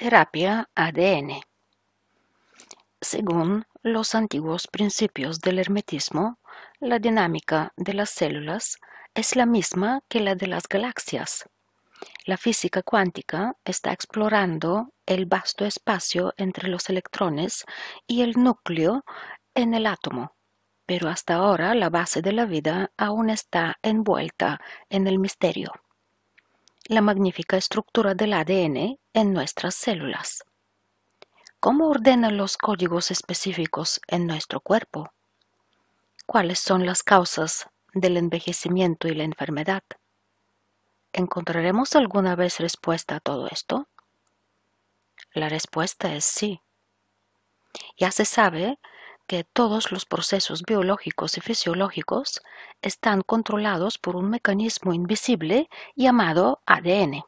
terapia ADN. Según los antiguos principios del hermetismo, la dinámica de las células es la misma que la de las galaxias. La física cuántica está explorando el vasto espacio entre los electrones y el núcleo en el átomo, pero hasta ahora la base de la vida aún está envuelta en el misterio la magnífica estructura del ADN en nuestras células. ¿Cómo ordenan los códigos específicos en nuestro cuerpo? ¿Cuáles son las causas del envejecimiento y la enfermedad? ¿Encontraremos alguna vez respuesta a todo esto? La respuesta es sí. Ya se sabe que todos los procesos biológicos y fisiológicos están controlados por un mecanismo invisible llamado ADN.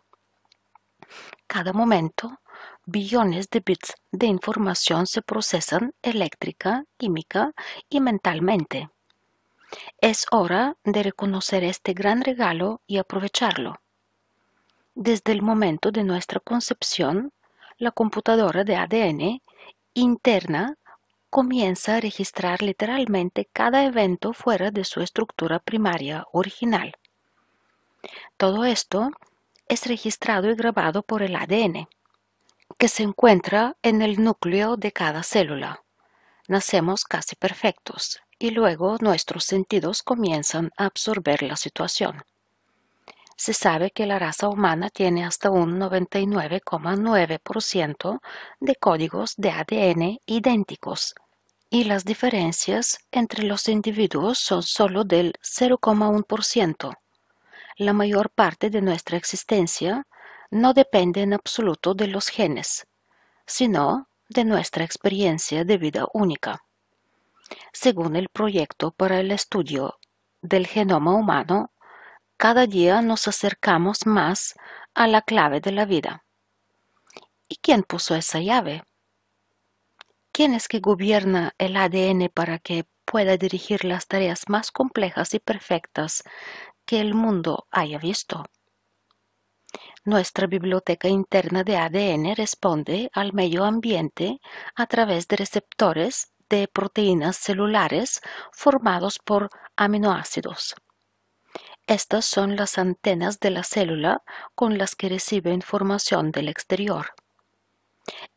Cada momento, billones de bits de información se procesan eléctrica, química y mentalmente. Es hora de reconocer este gran regalo y aprovecharlo. Desde el momento de nuestra concepción, la computadora de ADN interna comienza a registrar literalmente cada evento fuera de su estructura primaria original. Todo esto es registrado y grabado por el ADN, que se encuentra en el núcleo de cada célula. Nacemos casi perfectos y luego nuestros sentidos comienzan a absorber la situación se sabe que la raza humana tiene hasta un 99,9% de códigos de ADN idénticos y las diferencias entre los individuos son solo del 0,1%. La mayor parte de nuestra existencia no depende en absoluto de los genes, sino de nuestra experiencia de vida única. Según el proyecto para el estudio del genoma humano, cada día nos acercamos más a la clave de la vida. ¿Y quién puso esa llave? ¿Quién es que gobierna el ADN para que pueda dirigir las tareas más complejas y perfectas que el mundo haya visto? Nuestra biblioteca interna de ADN responde al medio ambiente a través de receptores de proteínas celulares formados por aminoácidos. Estas son las antenas de la célula con las que recibe información del exterior.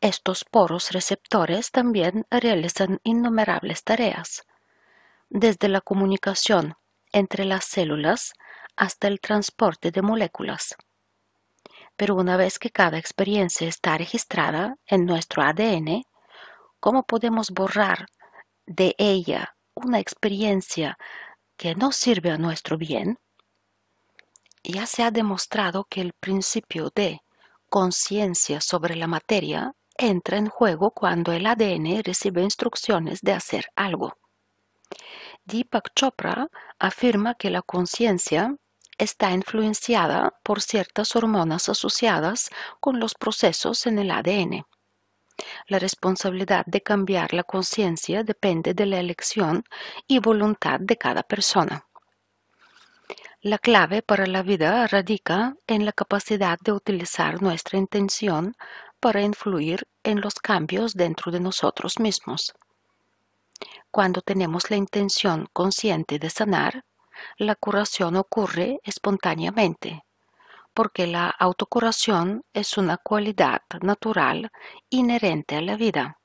Estos poros receptores también realizan innumerables tareas, desde la comunicación entre las células hasta el transporte de moléculas. Pero una vez que cada experiencia está registrada en nuestro ADN, ¿cómo podemos borrar de ella una experiencia que no sirve a nuestro bien? ya se ha demostrado que el principio de conciencia sobre la materia entra en juego cuando el ADN recibe instrucciones de hacer algo. Deepak Chopra afirma que la conciencia está influenciada por ciertas hormonas asociadas con los procesos en el ADN. La responsabilidad de cambiar la conciencia depende de la elección y voluntad de cada persona. La clave para la vida radica en la capacidad de utilizar nuestra intención para influir en los cambios dentro de nosotros mismos. Cuando tenemos la intención consciente de sanar, la curación ocurre espontáneamente, porque la autocuración es una cualidad natural inherente a la vida.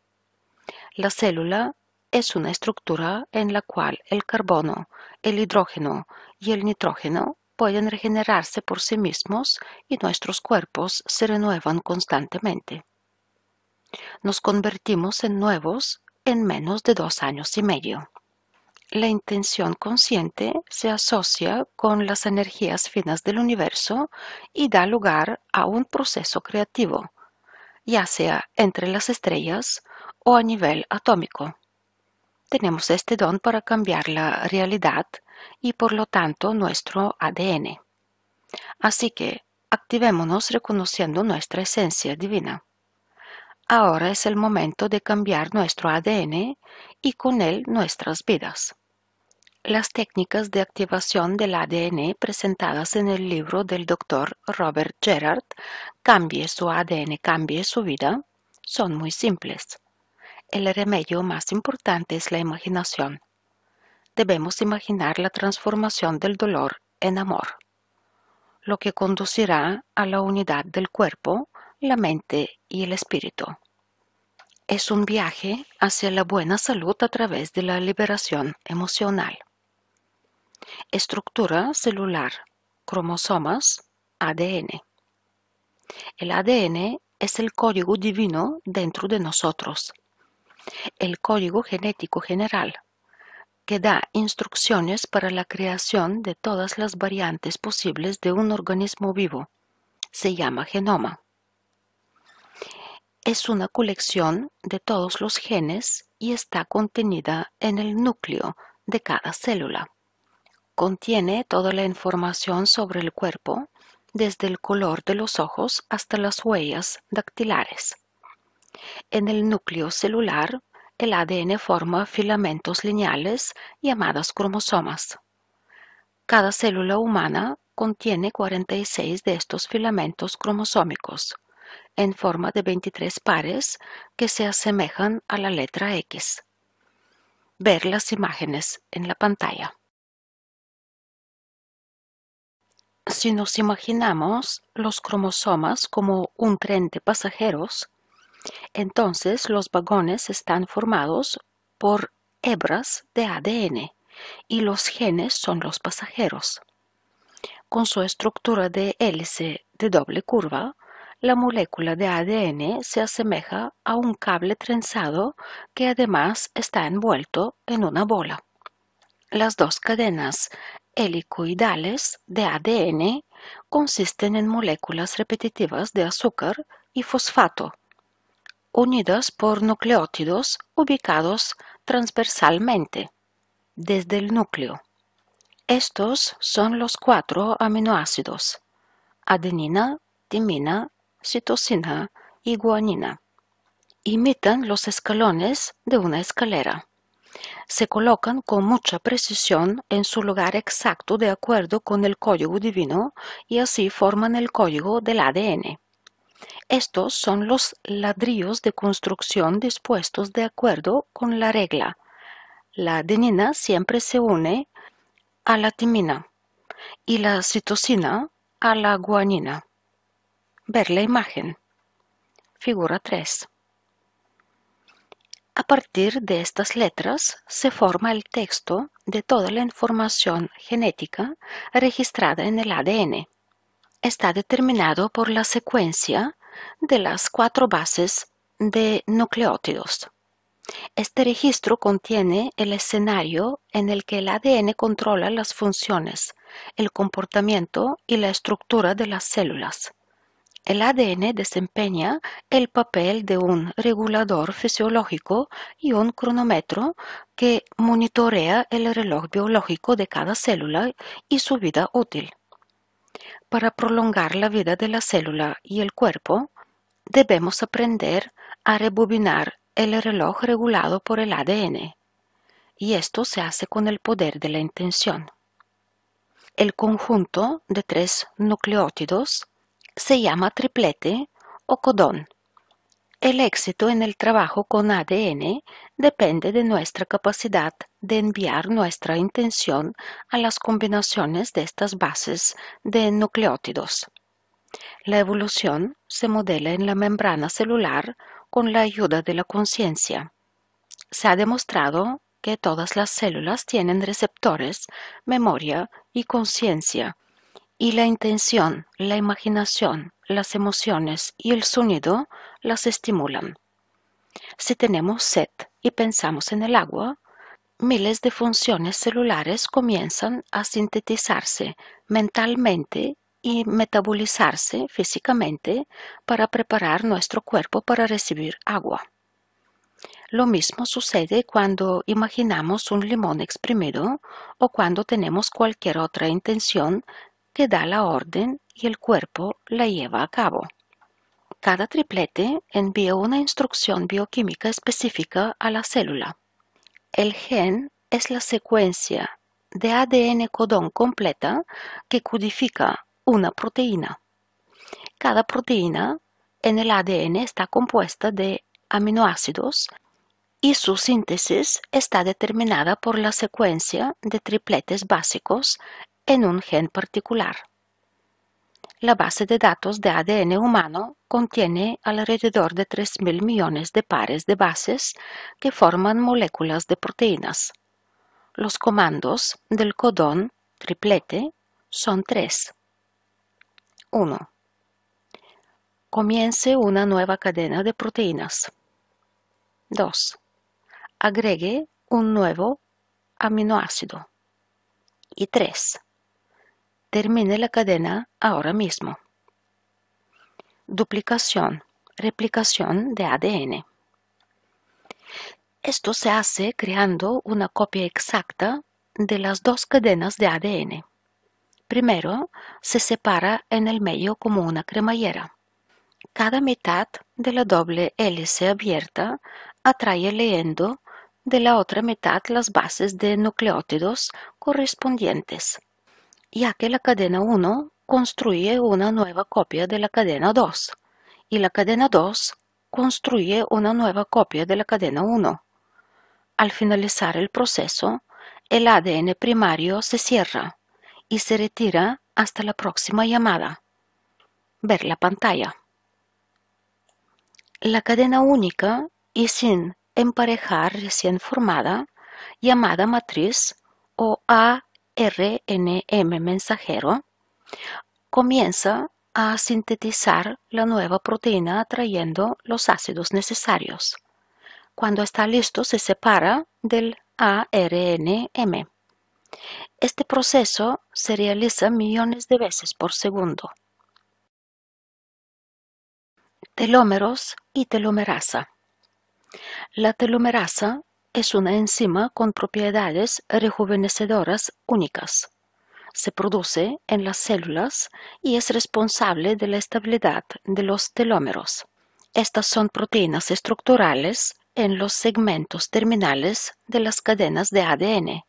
La célula es una estructura en la cual el carbono, el hidrógeno y el nitrógeno pueden regenerarse por sí mismos y nuestros cuerpos se renuevan constantemente. Nos convertimos en nuevos en menos de dos años y medio. La intención consciente se asocia con las energías finas del universo y da lugar a un proceso creativo, ya sea entre las estrellas o a nivel atómico tenemos este don para cambiar la realidad y por lo tanto nuestro ADN. Así que activémonos reconociendo nuestra esencia divina. Ahora es el momento de cambiar nuestro ADN y con él nuestras vidas. Las técnicas de activación del ADN presentadas en el libro del doctor Robert Gerard, Cambie su ADN, cambie su vida, son muy simples. El remedio más importante es la imaginación. Debemos imaginar la transformación del dolor en amor, lo que conducirá a la unidad del cuerpo, la mente y el espíritu. Es un viaje hacia la buena salud a través de la liberación emocional. Estructura celular, cromosomas, ADN. El ADN es el código divino dentro de nosotros el código genético general, que da instrucciones para la creación de todas las variantes posibles de un organismo vivo. Se llama genoma. Es una colección de todos los genes y está contenida en el núcleo de cada célula. Contiene toda la información sobre el cuerpo, desde el color de los ojos hasta las huellas dactilares. En el núcleo celular, el ADN forma filamentos lineales llamados cromosomas. Cada célula humana contiene 46 de estos filamentos cromosómicos, en forma de 23 pares que se asemejan a la letra X. Ver las imágenes en la pantalla. Si nos imaginamos los cromosomas como un tren de pasajeros, entonces los vagones están formados por hebras de ADN y los genes son los pasajeros. Con su estructura de hélice de doble curva, la molécula de ADN se asemeja a un cable trenzado que además está envuelto en una bola. Las dos cadenas helicoidales de ADN consisten en moléculas repetitivas de azúcar y fosfato unidas por nucleótidos ubicados transversalmente desde el núcleo. Estos son los cuatro aminoácidos adenina, timina, citosina y guanina. Imitan los escalones de una escalera. Se colocan con mucha precisión en su lugar exacto de acuerdo con el código divino y así forman el código del ADN. Estos son los ladrillos de construcción dispuestos de acuerdo con la regla. La adenina siempre se une a la timina y la citosina a la guanina. Ver la imagen. Figura 3. A partir de estas letras se forma el texto de toda la información genética registrada en el ADN. Está determinado por la secuencia de las cuatro bases de nucleótidos. Este registro contiene el escenario en el que el ADN controla las funciones, el comportamiento y la estructura de las células. El ADN desempeña el papel de un regulador fisiológico y un cronómetro que monitorea el reloj biológico de cada célula y su vida útil. Para prolongar la vida de la célula y el cuerpo, debemos aprender a rebobinar el reloj regulado por el ADN, y esto se hace con el poder de la intención. El conjunto de tres nucleótidos se llama triplete o codón. El éxito en el trabajo con ADN depende de nuestra capacidad de enviar nuestra intención a las combinaciones de estas bases de nucleótidos. La evolución se modela en la membrana celular con la ayuda de la conciencia. Se ha demostrado que todas las células tienen receptores, memoria y conciencia, y la intención, la imaginación, las emociones y el sonido las estimulan. Si tenemos sed, y pensamos en el agua, miles de funciones celulares comienzan a sintetizarse mentalmente y metabolizarse físicamente para preparar nuestro cuerpo para recibir agua. Lo mismo sucede cuando imaginamos un limón exprimido o cuando tenemos cualquier otra intención que da la orden y el cuerpo la lleva a cabo. Cada triplete envía una instrucción bioquímica específica a la célula. El gen es la secuencia de ADN codón completa que codifica una proteína. Cada proteína en el ADN está compuesta de aminoácidos y su síntesis está determinada por la secuencia de tripletes básicos en un gen particular. La base de datos de ADN humano contiene alrededor de mil millones de pares de bases que forman moléculas de proteínas. Los comandos del codón triplete son tres. 1. Comience una nueva cadena de proteínas. 2. Agregue un nuevo aminoácido. Y 3 Termine la cadena ahora mismo. Duplicación, replicación de ADN. Esto se hace creando una copia exacta de las dos cadenas de ADN. Primero, se separa en el medio como una cremallera. Cada mitad de la doble hélice abierta atrae leyendo de la otra mitad las bases de nucleótidos correspondientes ya que la cadena 1 construye una nueva copia de la cadena 2 y la cadena 2 construye una nueva copia de la cadena 1. Al finalizar el proceso, el ADN primario se cierra y se retira hasta la próxima llamada. Ver la pantalla. La cadena única y sin emparejar recién formada, llamada matriz o A RNM mensajero comienza a sintetizar la nueva proteína atrayendo los ácidos necesarios. Cuando está listo se separa del ARNM. Este proceso se realiza millones de veces por segundo. Telómeros y telomerasa. La telomerasa es una enzima con propiedades rejuvenecedoras únicas. Se produce en las células y es responsable de la estabilidad de los telómeros. Estas son proteínas estructurales en los segmentos terminales de las cadenas de ADN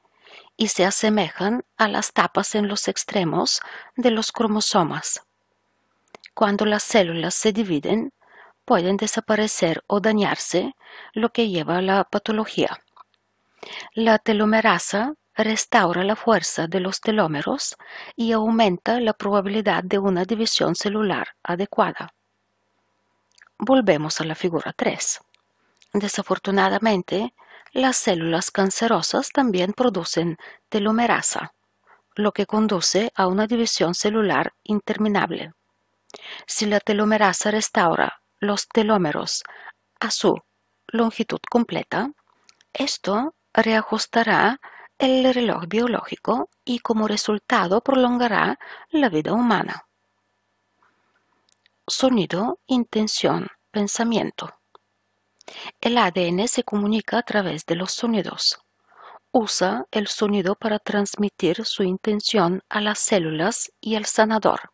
y se asemejan a las tapas en los extremos de los cromosomas. Cuando las células se dividen, pueden desaparecer o dañarse, lo que lleva a la patología. La telomerasa restaura la fuerza de los telómeros y aumenta la probabilidad de una división celular adecuada. Volvemos a la figura 3. Desafortunadamente, las células cancerosas también producen telomerasa, lo que conduce a una división celular interminable. Si la telomerasa restaura los telómeros a su longitud completa, esto reajustará el reloj biológico y como resultado prolongará la vida humana. Sonido, intención, pensamiento. El ADN se comunica a través de los sonidos. Usa el sonido para transmitir su intención a las células y al sanador.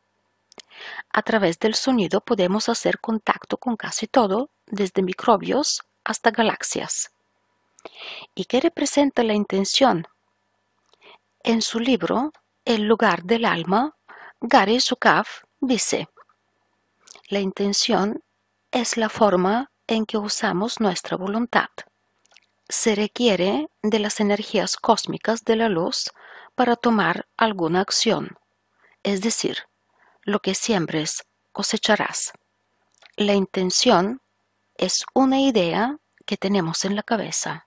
A través del sonido podemos hacer contacto con casi todo, desde microbios hasta galaxias. ¿Y qué representa la intención? En su libro El lugar del alma, Gary Zukav dice, la intención es la forma en que usamos nuestra voluntad. Se requiere de las energías cósmicas de la luz para tomar alguna acción, es decir, lo que siembres cosecharás. La intención es una idea que tenemos en la cabeza.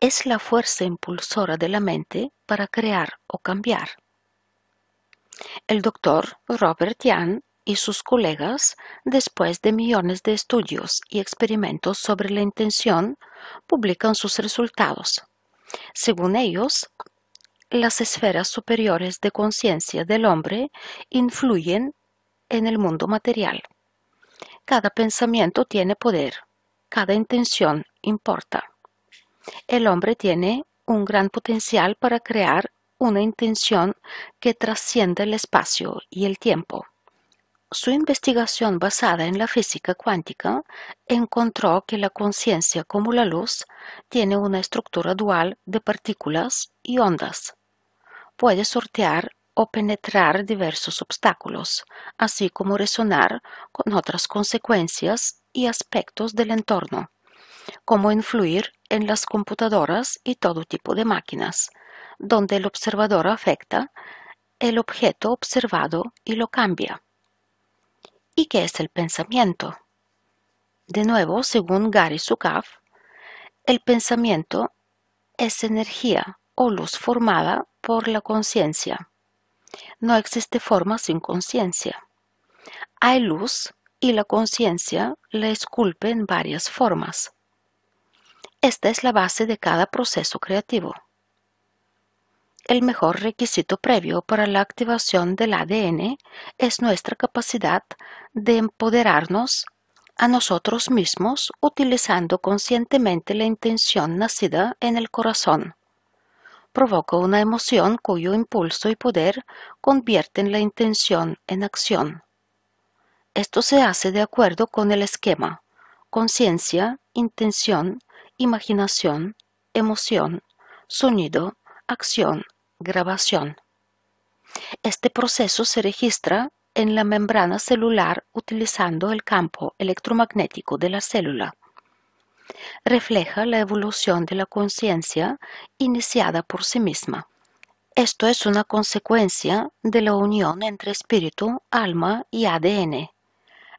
Es la fuerza impulsora de la mente para crear o cambiar. El doctor Robert Jan y sus colegas, después de millones de estudios y experimentos sobre la intención, publican sus resultados. Según ellos, las esferas superiores de conciencia del hombre influyen en el mundo material. Cada pensamiento tiene poder, cada intención importa. El hombre tiene un gran potencial para crear una intención que trasciende el espacio y el tiempo. Su investigación basada en la física cuántica encontró que la conciencia como la luz tiene una estructura dual de partículas y ondas puede sortear o penetrar diversos obstáculos, así como resonar con otras consecuencias y aspectos del entorno, como influir en las computadoras y todo tipo de máquinas, donde el observador afecta el objeto observado y lo cambia. ¿Y qué es el pensamiento? De nuevo, según Gary Sukaf, el pensamiento es energía o luz formada por la conciencia. No existe forma sin conciencia. Hay luz y la conciencia la esculpe en varias formas. Esta es la base de cada proceso creativo. El mejor requisito previo para la activación del ADN es nuestra capacidad de empoderarnos a nosotros mismos utilizando conscientemente la intención nacida en el corazón provoca una emoción cuyo impulso y poder convierten la intención en acción. Esto se hace de acuerdo con el esquema conciencia, intención, imaginación, emoción, sonido, acción, grabación. Este proceso se registra en la membrana celular utilizando el campo electromagnético de la célula refleja la evolución de la conciencia iniciada por sí misma. Esto es una consecuencia de la unión entre espíritu, alma y ADN,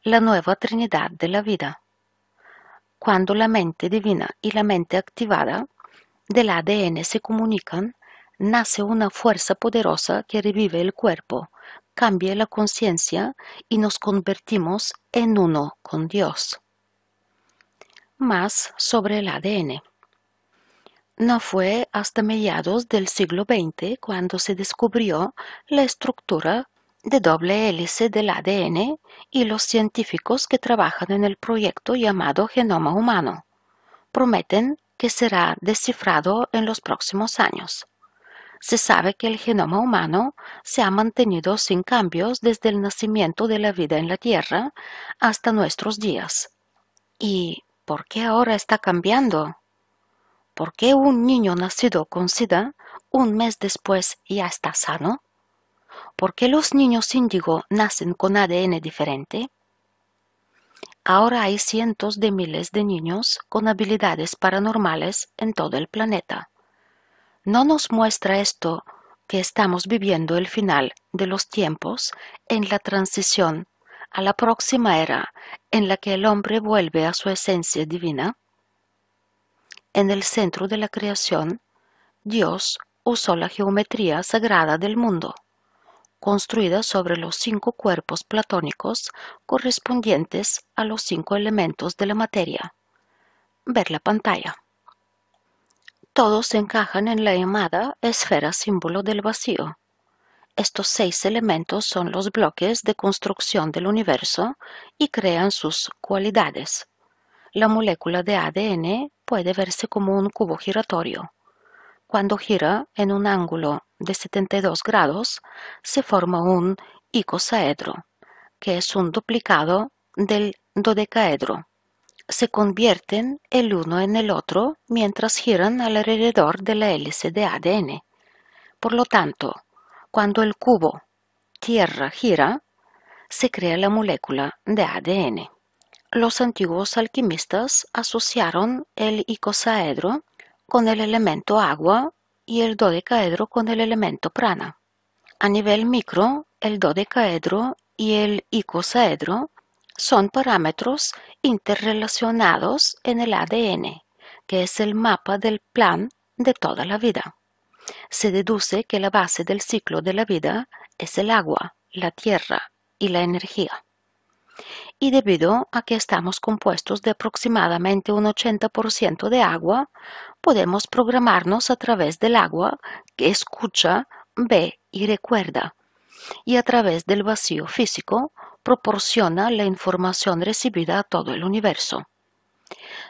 la nueva Trinidad de la vida. Cuando la mente divina y la mente activada del ADN se comunican, nace una fuerza poderosa que revive el cuerpo, cambia la conciencia y nos convertimos en uno con Dios más sobre el ADN. No fue hasta mediados del siglo XX cuando se descubrió la estructura de doble hélice del ADN y los científicos que trabajan en el proyecto llamado Genoma Humano prometen que será descifrado en los próximos años. Se sabe que el genoma humano se ha mantenido sin cambios desde el nacimiento de la vida en la Tierra hasta nuestros días. Y ¿Por qué ahora está cambiando? ¿Por qué un niño nacido con SIDA un mes después ya está sano? ¿Por qué los niños índigo nacen con ADN diferente? Ahora hay cientos de miles de niños con habilidades paranormales en todo el planeta. ¿No nos muestra esto que estamos viviendo el final de los tiempos en la transición a la próxima era en la que el hombre vuelve a su esencia divina? En el centro de la creación, Dios usó la geometría sagrada del mundo, construida sobre los cinco cuerpos platónicos correspondientes a los cinco elementos de la materia. Ver la pantalla. Todos encajan en la llamada esfera símbolo del vacío, estos seis elementos son los bloques de construcción del universo y crean sus cualidades. La molécula de ADN puede verse como un cubo giratorio. Cuando gira en un ángulo de 72 grados, se forma un icosaedro, que es un duplicado del dodecaedro. Se convierten el uno en el otro mientras giran alrededor de la hélice de ADN. Por lo tanto, cuando el cubo Tierra gira, se crea la molécula de ADN. Los antiguos alquimistas asociaron el icosaedro con el elemento agua y el dodecaedro con el elemento prana. A nivel micro, el dodecaedro y el icosaedro son parámetros interrelacionados en el ADN, que es el mapa del plan de toda la vida se deduce que la base del ciclo de la vida es el agua, la tierra y la energía. Y debido a que estamos compuestos de aproximadamente un 80% de agua, podemos programarnos a través del agua que escucha, ve y recuerda, y a través del vacío físico proporciona la información recibida a todo el universo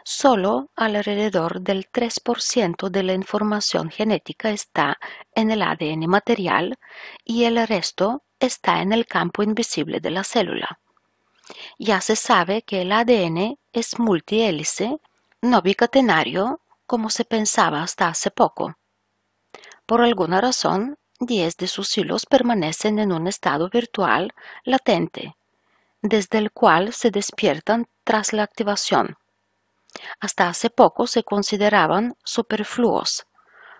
solo alrededor del 3% de la información genética está en el ADN material y el resto está en el campo invisible de la célula. Ya se sabe que el ADN es multihélice, no bicatenario, como se pensaba hasta hace poco. Por alguna razón, 10 de sus hilos permanecen en un estado virtual latente, desde el cual se despiertan tras la activación hasta hace poco se consideraban superfluos,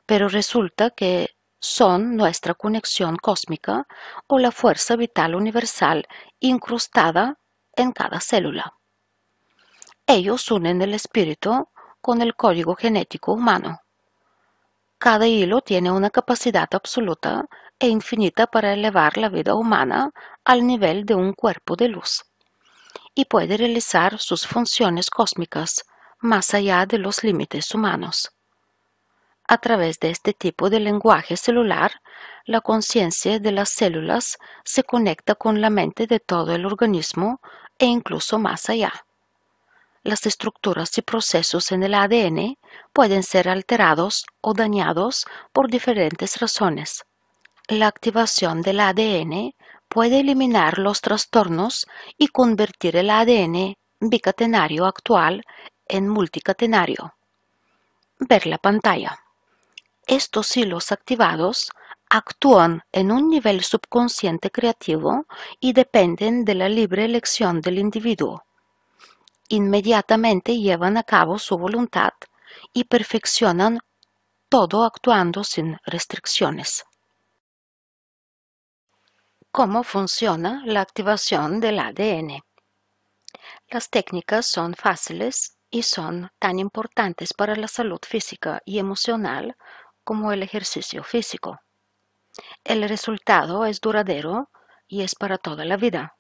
pero resulta que son nuestra conexión cósmica o la fuerza vital universal incrustada en cada célula. Ellos unen el espíritu con el código genético humano. Cada hilo tiene una capacidad absoluta e infinita para elevar la vida humana al nivel de un cuerpo de luz y puede realizar sus funciones cósmicas más allá de los límites humanos. A través de este tipo de lenguaje celular, la conciencia de las células se conecta con la mente de todo el organismo e incluso más allá. Las estructuras y procesos en el ADN pueden ser alterados o dañados por diferentes razones. La activación del ADN puede eliminar los trastornos y convertir el ADN bicatenario actual en multicatenario. Ver la pantalla. Estos hilos activados actúan en un nivel subconsciente creativo y dependen de la libre elección del individuo. Inmediatamente llevan a cabo su voluntad y perfeccionan todo actuando sin restricciones. ¿Cómo funciona la activación del ADN? Las técnicas son fáciles y son tan importantes para la salud física y emocional como el ejercicio físico. El resultado es duradero y es para toda la vida,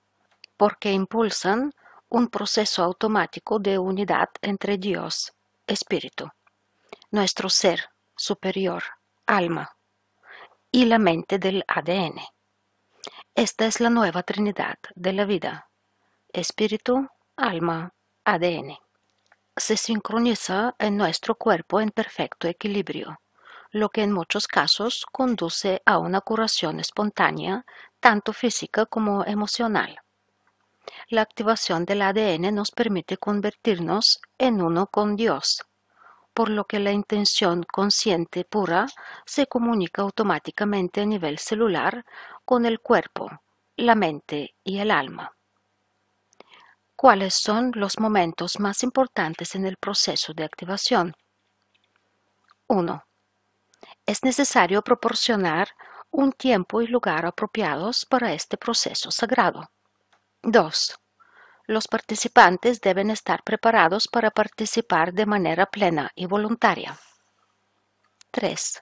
porque impulsan un proceso automático de unidad entre Dios, Espíritu, nuestro ser superior, alma, y la mente del ADN. Esta es la nueva Trinidad de la vida, Espíritu, alma, ADN se sincroniza en nuestro cuerpo en perfecto equilibrio, lo que en muchos casos conduce a una curación espontánea, tanto física como emocional. La activación del ADN nos permite convertirnos en uno con Dios, por lo que la intención consciente pura se comunica automáticamente a nivel celular con el cuerpo, la mente y el alma cuáles son los momentos más importantes en el proceso de activación. 1. Es necesario proporcionar un tiempo y lugar apropiados para este proceso sagrado. 2. Los participantes deben estar preparados para participar de manera plena y voluntaria. 3.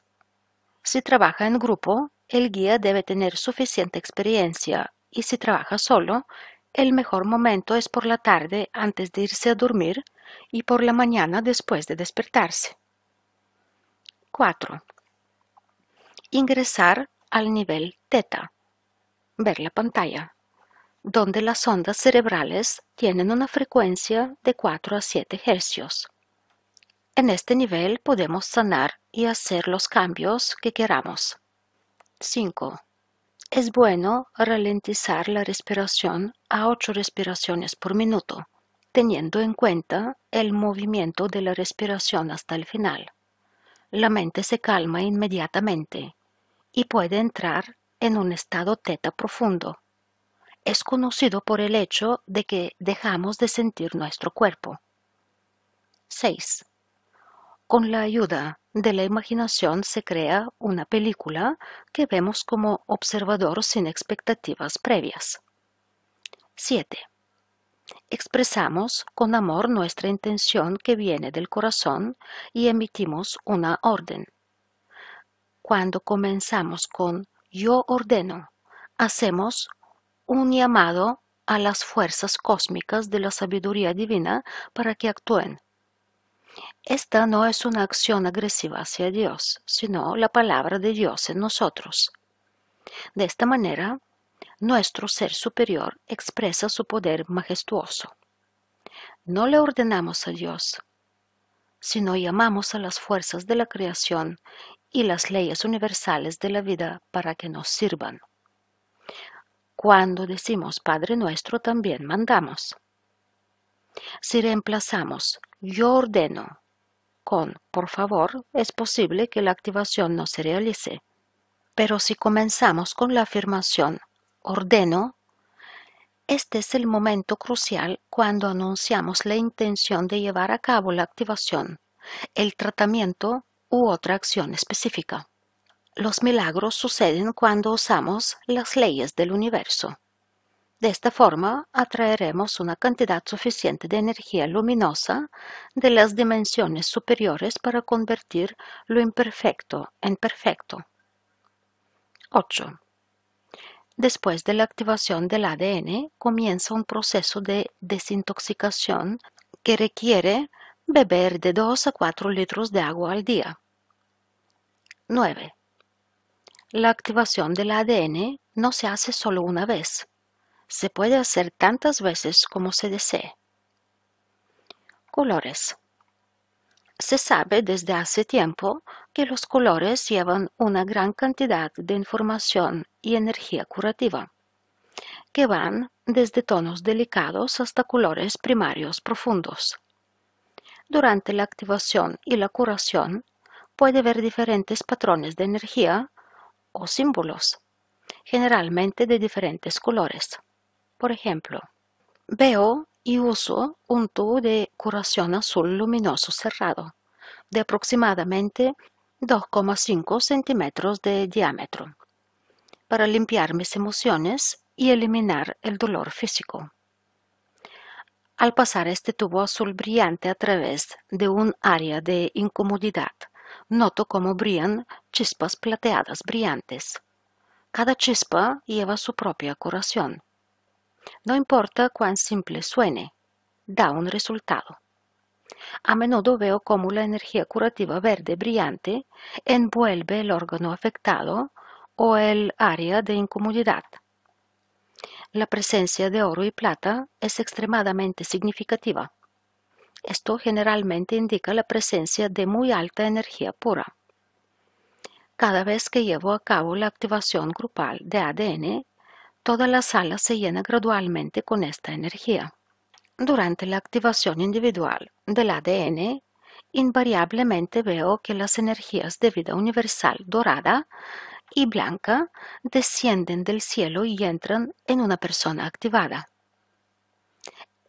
Si trabaja en grupo, el guía debe tener suficiente experiencia y si trabaja solo, el mejor momento es por la tarde antes de irse a dormir y por la mañana después de despertarse. 4. Ingresar al nivel teta. Ver la pantalla, donde las ondas cerebrales tienen una frecuencia de 4 a 7 Hz. En este nivel podemos sanar y hacer los cambios que queramos. 5. Es bueno ralentizar la respiración a ocho respiraciones por minuto, teniendo en cuenta el movimiento de la respiración hasta el final. La mente se calma inmediatamente y puede entrar en un estado teta profundo. Es conocido por el hecho de que dejamos de sentir nuestro cuerpo. 6. Con la ayuda de la imaginación se crea una película que vemos como observador sin expectativas previas. 7. Expresamos con amor nuestra intención que viene del corazón y emitimos una orden. Cuando comenzamos con yo ordeno, hacemos un llamado a las fuerzas cósmicas de la sabiduría divina para que actúen esta no es una acción agresiva hacia Dios, sino la palabra de Dios en nosotros. De esta manera, nuestro ser superior expresa su poder majestuoso. No le ordenamos a Dios, sino llamamos a las fuerzas de la creación y las leyes universales de la vida para que nos sirvan. Cuando decimos Padre nuestro también mandamos. Si reemplazamos yo ordeno. Con por favor es posible que la activación no se realice. Pero si comenzamos con la afirmación ordeno, este es el momento crucial cuando anunciamos la intención de llevar a cabo la activación, el tratamiento u otra acción específica. Los milagros suceden cuando usamos las leyes del universo. De esta forma, atraeremos una cantidad suficiente de energía luminosa de las dimensiones superiores para convertir lo imperfecto en perfecto. 8. Después de la activación del ADN, comienza un proceso de desintoxicación que requiere beber de 2 a 4 litros de agua al día. 9. La activación del ADN no se hace solo una vez, se puede hacer tantas veces como se desee. Colores. Se sabe desde hace tiempo que los colores llevan una gran cantidad de información y energía curativa, que van desde tonos delicados hasta colores primarios profundos. Durante la activación y la curación puede haber diferentes patrones de energía o símbolos, generalmente de diferentes colores. Por ejemplo, veo y uso un tubo de curación azul luminoso cerrado de aproximadamente 2,5 centímetros de diámetro para limpiar mis emociones y eliminar el dolor físico. Al pasar este tubo azul brillante a través de un área de incomodidad, noto cómo brillan chispas plateadas brillantes. Cada chispa lleva su propia curación no importa cuán simple suene, da un resultado. A menudo veo cómo la energía curativa verde brillante envuelve el órgano afectado o el área de incomodidad. La presencia de oro y plata es extremadamente significativa. Esto generalmente indica la presencia de muy alta energía pura. Cada vez que llevo a cabo la activación grupal de ADN, Toda la sala se llena gradualmente con esta energía. Durante la activación individual del ADN, invariablemente veo que las energías de vida universal dorada y blanca descienden del cielo y entran en una persona activada.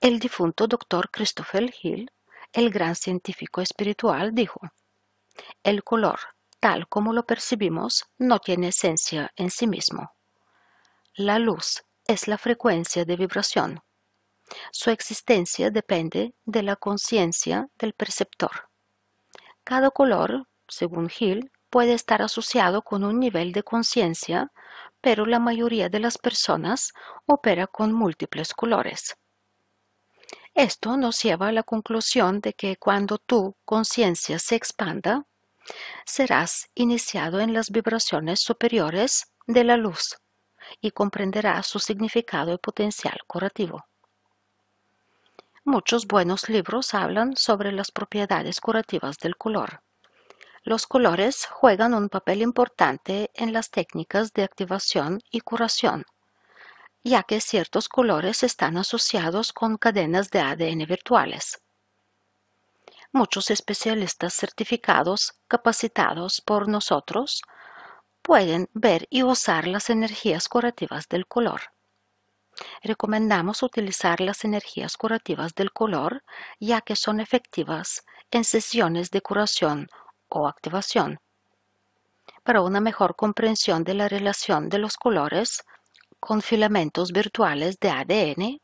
El difunto doctor Christopher Hill, el gran científico espiritual, dijo, el color, tal como lo percibimos, no tiene esencia en sí mismo. La luz es la frecuencia de vibración. Su existencia depende de la conciencia del perceptor. Cada color, según Hill, puede estar asociado con un nivel de conciencia, pero la mayoría de las personas opera con múltiples colores. Esto nos lleva a la conclusión de que cuando tu conciencia se expanda, serás iniciado en las vibraciones superiores de la luz y comprenderá su significado y potencial curativo. Muchos buenos libros hablan sobre las propiedades curativas del color. Los colores juegan un papel importante en las técnicas de activación y curación, ya que ciertos colores están asociados con cadenas de ADN virtuales muchos especialistas certificados capacitados por nosotros pueden ver y usar las energías curativas del color. Recomendamos utilizar las energías curativas del color ya que son efectivas en sesiones de curación o activación. Para una mejor comprensión de la relación de los colores con filamentos virtuales de ADN,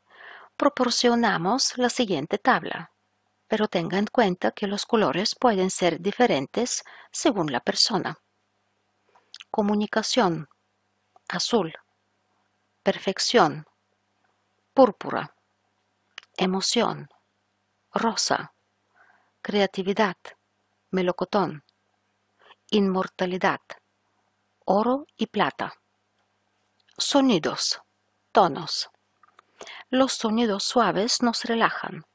proporcionamos la siguiente tabla. Pero tenga en cuenta que los colores pueden ser diferentes según la persona comunicación, azul, perfección, púrpura, emoción, rosa, creatividad, melocotón, inmortalidad, oro y plata. Sonidos, tonos. Los sonidos suaves nos relajan,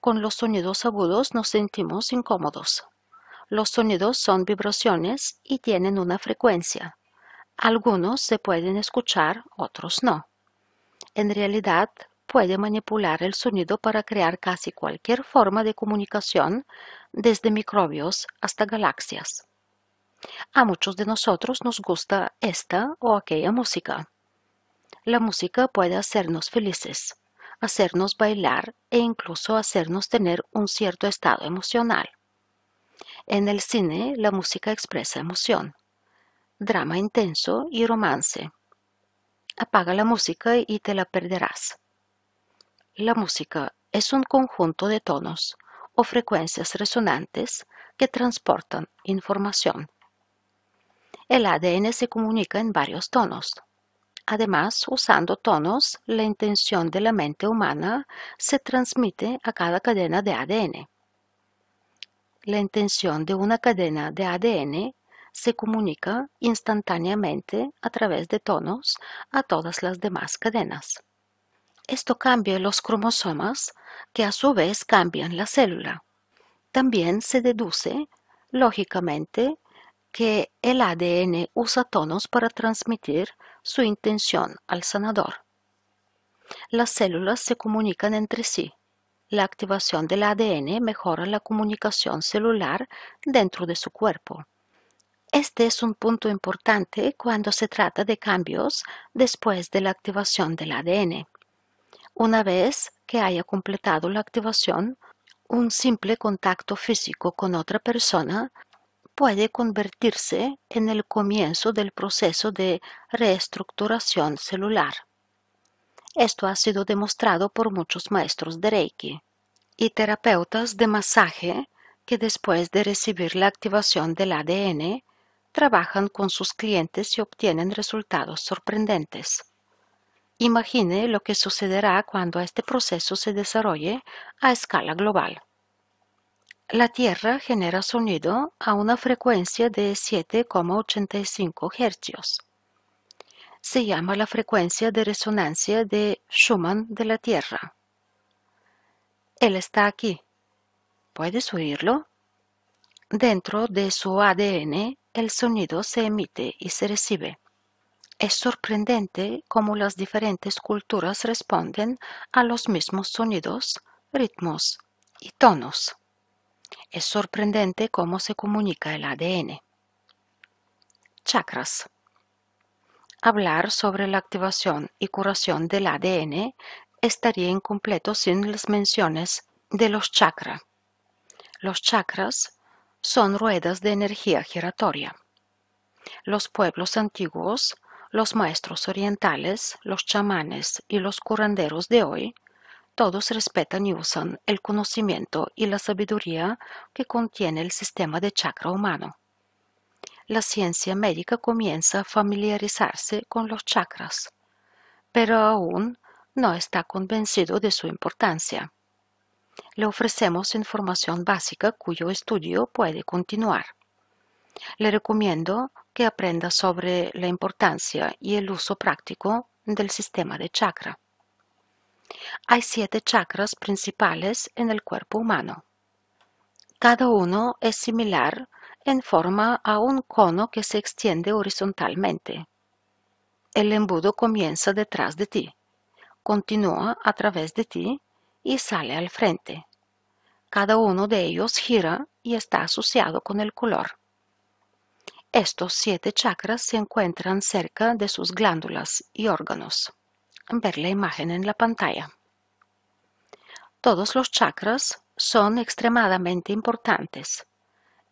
con los sonidos agudos nos sentimos incómodos. Los sonidos son vibraciones y tienen una frecuencia. Algunos se pueden escuchar, otros no. En realidad, puede manipular el sonido para crear casi cualquier forma de comunicación, desde microbios hasta galaxias. A muchos de nosotros nos gusta esta o aquella música. La música puede hacernos felices, hacernos bailar e incluso hacernos tener un cierto estado emocional. En el cine, la música expresa emoción, drama intenso y romance. Apaga la música y te la perderás. La música es un conjunto de tonos o frecuencias resonantes que transportan información. El ADN se comunica en varios tonos. Además, usando tonos, la intención de la mente humana se transmite a cada cadena de ADN la intención de una cadena de ADN se comunica instantáneamente a través de tonos a todas las demás cadenas. Esto cambia los cromosomas, que a su vez cambian la célula. También se deduce, lógicamente, que el ADN usa tonos para transmitir su intención al sanador. Las células se comunican entre sí la activación del ADN mejora la comunicación celular dentro de su cuerpo. Este es un punto importante cuando se trata de cambios después de la activación del ADN. Una vez que haya completado la activación, un simple contacto físico con otra persona puede convertirse en el comienzo del proceso de reestructuración celular. Esto ha sido demostrado por muchos maestros de Reiki y terapeutas de masaje que después de recibir la activación del ADN trabajan con sus clientes y obtienen resultados sorprendentes. Imagine lo que sucederá cuando este proceso se desarrolle a escala global. La Tierra genera sonido a una frecuencia de 7,85 Hz se llama la frecuencia de resonancia de Schumann de la Tierra. Él está aquí. ¿Puedes oírlo? Dentro de su ADN el sonido se emite y se recibe. Es sorprendente cómo las diferentes culturas responden a los mismos sonidos, ritmos y tonos. Es sorprendente cómo se comunica el ADN. Chakras. Hablar sobre la activación y curación del ADN estaría incompleto sin las menciones de los chakras. Los chakras son ruedas de energía giratoria. Los pueblos antiguos, los maestros orientales, los chamanes y los curanderos de hoy, todos respetan y usan el conocimiento y la sabiduría que contiene el sistema de chakra humano la ciencia médica comienza a familiarizarse con los chakras, pero aún no está convencido de su importancia. Le ofrecemos información básica cuyo estudio puede continuar. Le recomiendo que aprenda sobre la importancia y el uso práctico del sistema de chakra. Hay siete chakras principales en el cuerpo humano. Cada uno es similar en forma a un cono que se extiende horizontalmente. El embudo comienza detrás de ti, continúa a través de ti y sale al frente. Cada uno de ellos gira y está asociado con el color. Estos siete chakras se encuentran cerca de sus glándulas y órganos. Ver la imagen en la pantalla. Todos los chakras son extremadamente importantes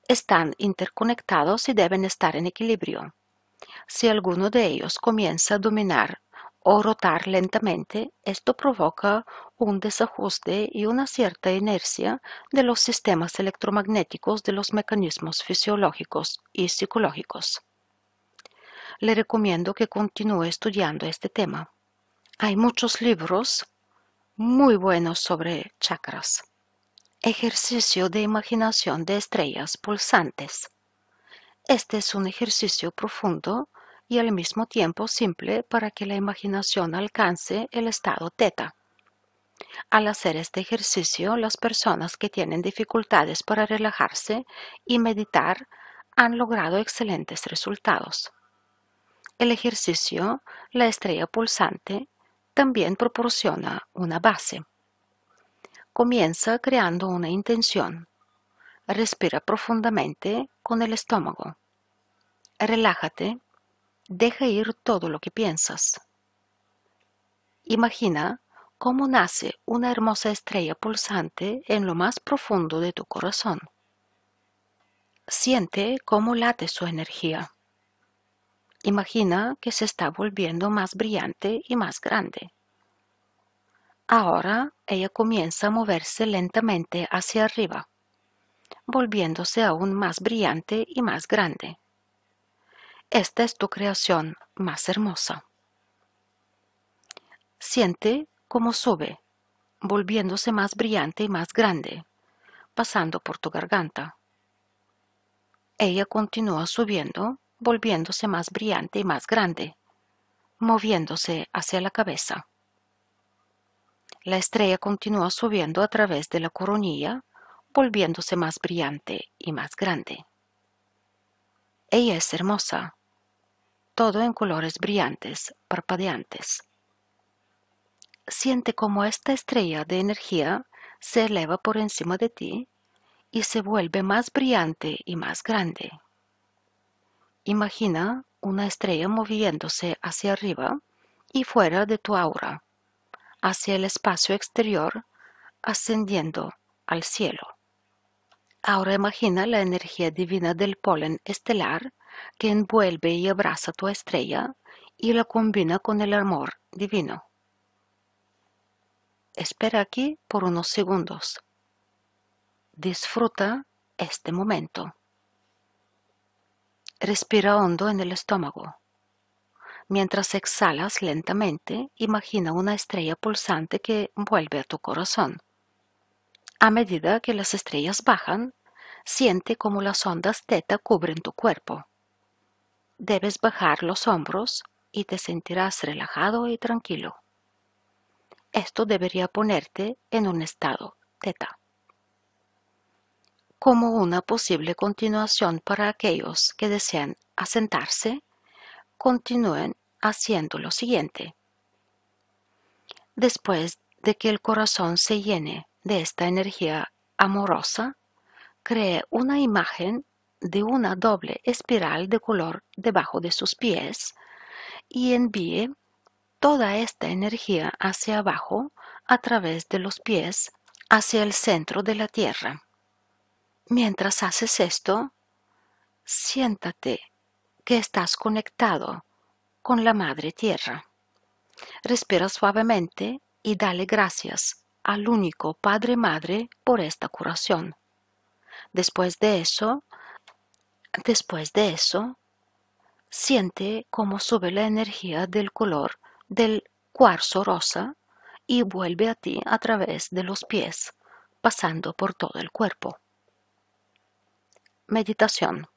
están interconectados y deben estar en equilibrio. Si alguno de ellos comienza a dominar o rotar lentamente, esto provoca un desajuste y una cierta inercia de los sistemas electromagnéticos de los mecanismos fisiológicos y psicológicos. Le recomiendo que continúe estudiando este tema. Hay muchos libros muy buenos sobre chakras. Ejercicio de imaginación de estrellas pulsantes. Este es un ejercicio profundo y al mismo tiempo simple para que la imaginación alcance el estado teta. Al hacer este ejercicio, las personas que tienen dificultades para relajarse y meditar han logrado excelentes resultados. El ejercicio, la estrella pulsante, también proporciona una base. Comienza creando una intención. Respira profundamente con el estómago. Relájate. Deja ir todo lo que piensas. Imagina cómo nace una hermosa estrella pulsante en lo más profundo de tu corazón. Siente cómo late su energía. Imagina que se está volviendo más brillante y más grande. Ahora ella comienza a moverse lentamente hacia arriba, volviéndose aún más brillante y más grande. Esta es tu creación más hermosa. Siente cómo sube, volviéndose más brillante y más grande, pasando por tu garganta. Ella continúa subiendo, volviéndose más brillante y más grande, moviéndose hacia la cabeza. La estrella continúa subiendo a través de la coronilla, volviéndose más brillante y más grande. Ella es hermosa, todo en colores brillantes, parpadeantes. Siente cómo esta estrella de energía se eleva por encima de ti y se vuelve más brillante y más grande. Imagina una estrella moviéndose hacia arriba y fuera de tu aura hacia el espacio exterior, ascendiendo al cielo. Ahora imagina la energía divina del polen estelar que envuelve y abraza tu estrella y la combina con el amor divino. Espera aquí por unos segundos. Disfruta este momento. Respira hondo en el estómago. Mientras exhalas lentamente, imagina una estrella pulsante que vuelve a tu corazón. A medida que las estrellas bajan, siente como las ondas teta cubren tu cuerpo. Debes bajar los hombros y te sentirás relajado y tranquilo. Esto debería ponerte en un estado teta. Como una posible continuación para aquellos que desean asentarse, continúen haciendo lo siguiente. Después de que el corazón se llene de esta energía amorosa, cree una imagen de una doble espiral de color debajo de sus pies y envíe toda esta energía hacia abajo a través de los pies hacia el centro de la tierra. Mientras haces esto, siéntate que estás conectado con la Madre Tierra. Respira suavemente y dale gracias al único Padre Madre por esta curación. Después de eso, después de eso, siente cómo sube la energía del color del cuarzo rosa y vuelve a ti a través de los pies, pasando por todo el cuerpo. Meditación.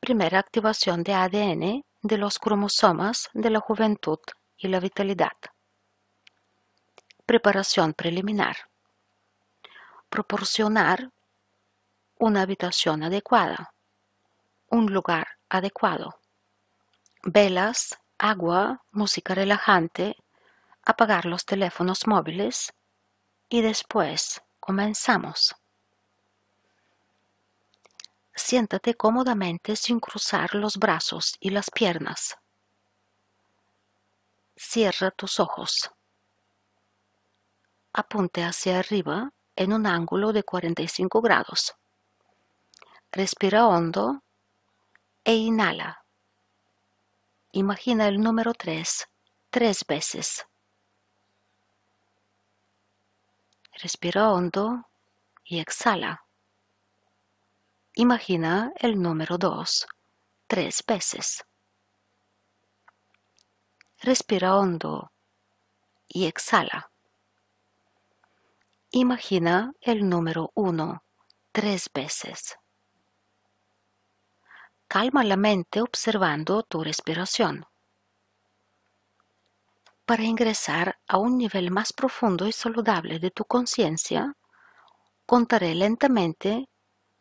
Primera activación de ADN de los cromosomas de la juventud y la vitalidad. Preparación preliminar. Proporcionar una habitación adecuada, un lugar adecuado, velas, agua, música relajante, apagar los teléfonos móviles y después comenzamos. Siéntate cómodamente sin cruzar los brazos y las piernas. Cierra tus ojos. Apunte hacia arriba en un ángulo de 45 grados. Respira hondo e inhala. Imagina el número 3 tres veces. Respira hondo y exhala. Imagina el número 2 tres veces. Respira hondo y exhala. Imagina el número 1 tres veces. Calma la mente observando tu respiración. Para ingresar a un nivel más profundo y saludable de tu conciencia, contaré lentamente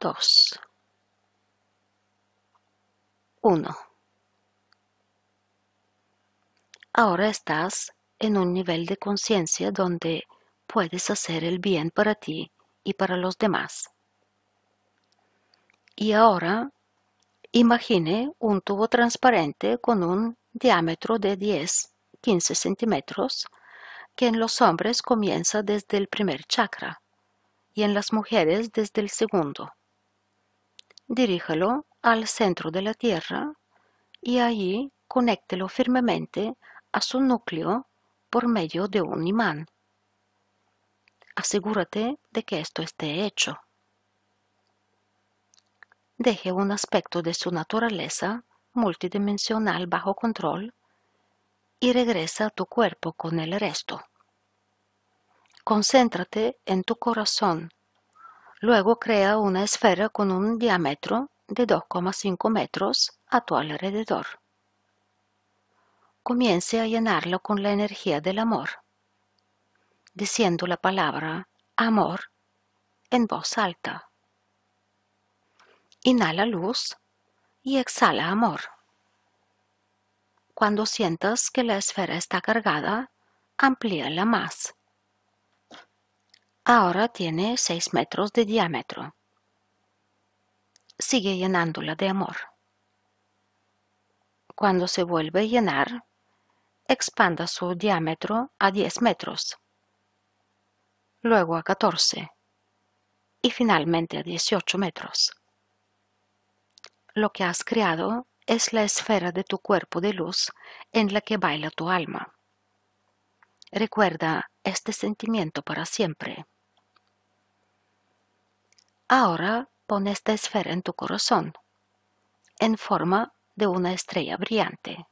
dos, 1. Ahora estás en un nivel de conciencia donde puedes hacer el bien para ti y para los demás. Y ahora imagine un tubo transparente con un diámetro de 10-15 centímetros que en los hombres comienza desde el primer chakra y en las mujeres desde el segundo diríjalo al centro de la Tierra y allí conéctelo firmemente a su núcleo por medio de un imán. Asegúrate de que esto esté hecho. Deje un aspecto de su naturaleza multidimensional bajo control y regresa a tu cuerpo con el resto. Concéntrate en tu corazón Luego crea una esfera con un diámetro de 2,5 metros a tu alrededor. Comience a llenarlo con la energía del amor, diciendo la palabra amor en voz alta. Inhala luz y exhala amor. Cuando sientas que la esfera está cargada, amplíala más. Ahora tiene 6 metros de diámetro. Sigue llenándola de amor. Cuando se vuelve a llenar, expanda su diámetro a 10 metros, luego a 14 y finalmente a 18 metros. Lo que has creado es la esfera de tu cuerpo de luz en la que baila tu alma. Recuerda este sentimiento para siempre. Ahora pon esta esfera en tu corazón, en forma de una estrella brillante.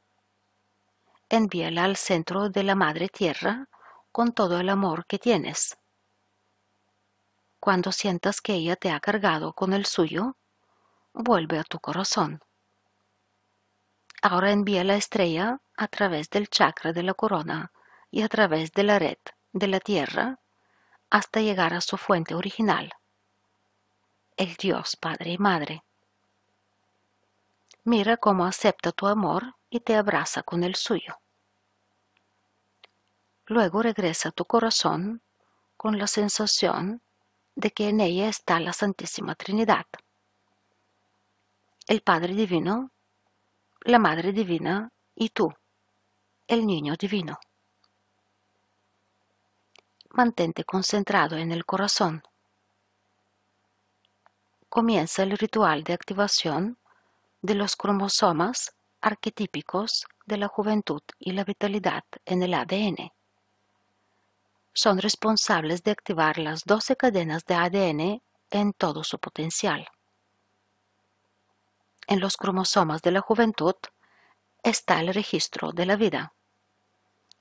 Envíala al centro de la Madre Tierra con todo el amor que tienes. Cuando sientas que ella te ha cargado con el suyo, vuelve a tu corazón. Ahora envía la estrella a través del chakra de la corona y a través de la red de la tierra hasta llegar a su fuente original el Dios Padre y Madre. Mira cómo acepta tu amor y te abraza con el suyo. Luego regresa a tu corazón con la sensación de que en ella está la Santísima Trinidad. El Padre Divino, la Madre Divina y tú, el Niño Divino. Mantente concentrado en el corazón comienza el ritual de activación de los cromosomas arquetípicos de la juventud y la vitalidad en el ADN. Son responsables de activar las 12 cadenas de ADN en todo su potencial. En los cromosomas de la juventud está el registro de la vida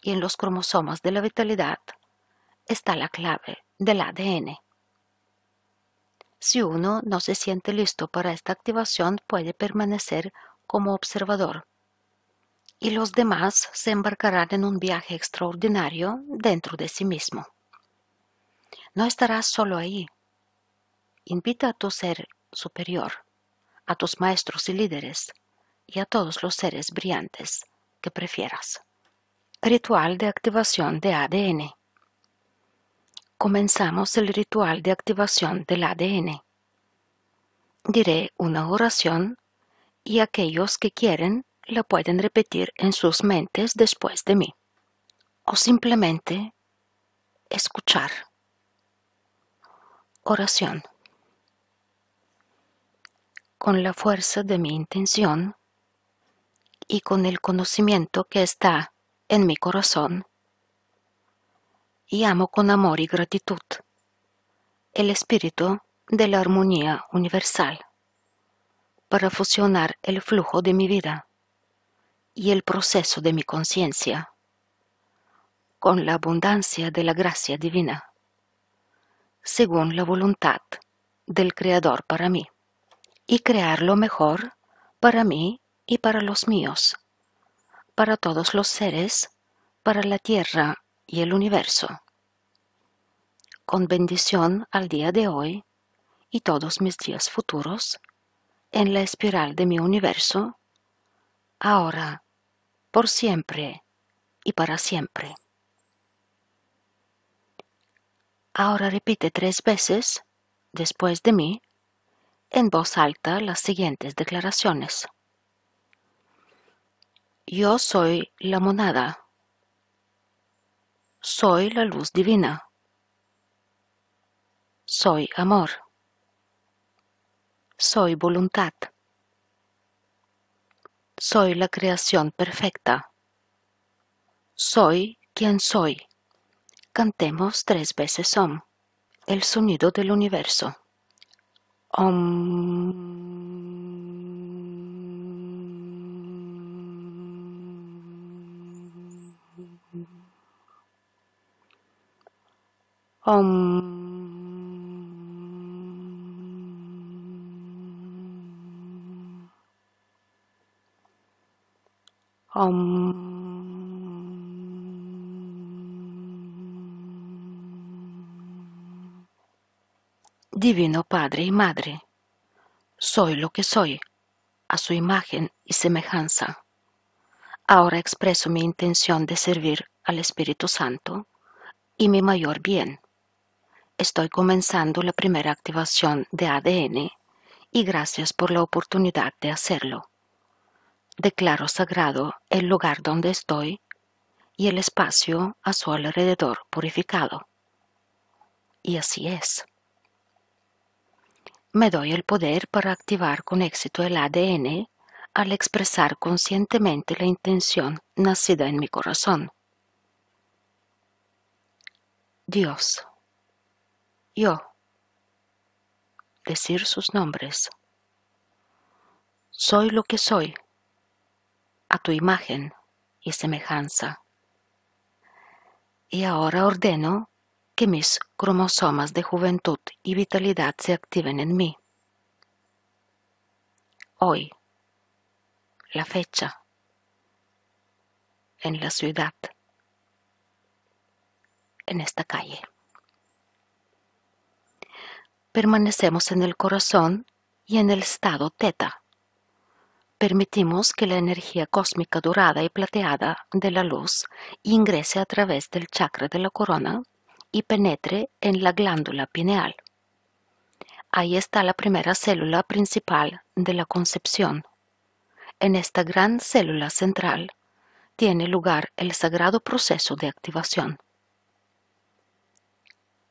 y en los cromosomas de la vitalidad está la clave del ADN. Si uno no se siente listo para esta activación, puede permanecer como observador. Y los demás se embarcarán en un viaje extraordinario dentro de sí mismo. No estarás solo ahí. Invita a tu ser superior, a tus maestros y líderes, y a todos los seres brillantes que prefieras. Ritual de activación de ADN comenzamos el ritual de activación del ADN. Diré una oración y aquellos que quieren la pueden repetir en sus mentes después de mí o simplemente escuchar. Oración. Con la fuerza de mi intención y con el conocimiento que está en mi corazón, y amo con amor y gratitud el espíritu de la armonía universal para fusionar el flujo de mi vida y el proceso de mi conciencia con la abundancia de la gracia divina, según la voluntad del Creador para mí, y crear lo mejor para mí y para los míos, para todos los seres, para la tierra y el universo. Con bendición al día de hoy y todos mis días futuros, en la espiral de mi universo, ahora, por siempre y para siempre. Ahora repite tres veces, después de mí, en voz alta las siguientes declaraciones. Yo soy la monada. Soy la luz divina. Soy amor. Soy voluntad. Soy la creación perfecta. Soy quien soy. Cantemos tres veces Om, el sonido del universo. Om. Divino Padre y Madre, soy lo que soy, a su imagen y semejanza. Ahora expreso mi intención de servir al Espíritu Santo y mi mayor bien, Estoy comenzando la primera activación de ADN y gracias por la oportunidad de hacerlo. Declaro sagrado el lugar donde estoy y el espacio a su alrededor purificado. Y así es. Me doy el poder para activar con éxito el ADN al expresar conscientemente la intención nacida en mi corazón. Dios yo decir sus nombres. Soy lo que soy, a tu imagen y semejanza. Y ahora ordeno que mis cromosomas de juventud y vitalidad se activen en mí. Hoy, la fecha, en la ciudad, en esta calle permanecemos en el corazón y en el estado teta. Permitimos que la energía cósmica dorada y plateada de la luz ingrese a través del chakra de la corona y penetre en la glándula pineal. Ahí está la primera célula principal de la concepción. En esta gran célula central tiene lugar el sagrado proceso de activación.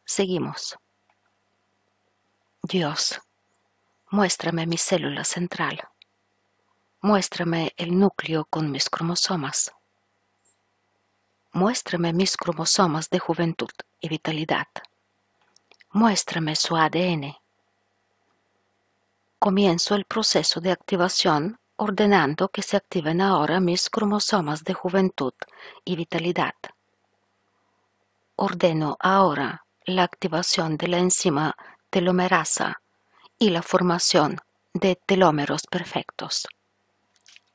Seguimos. Dios, muéstrame mi célula central, muéstrame el núcleo con mis cromosomas, muéstrame mis cromosomas de juventud y vitalidad, muéstrame su ADN. Comienzo el proceso de activación ordenando que se activen ahora mis cromosomas de juventud y vitalidad. Ordeno ahora la activación de la enzima telomerasa y la formación de telómeros perfectos.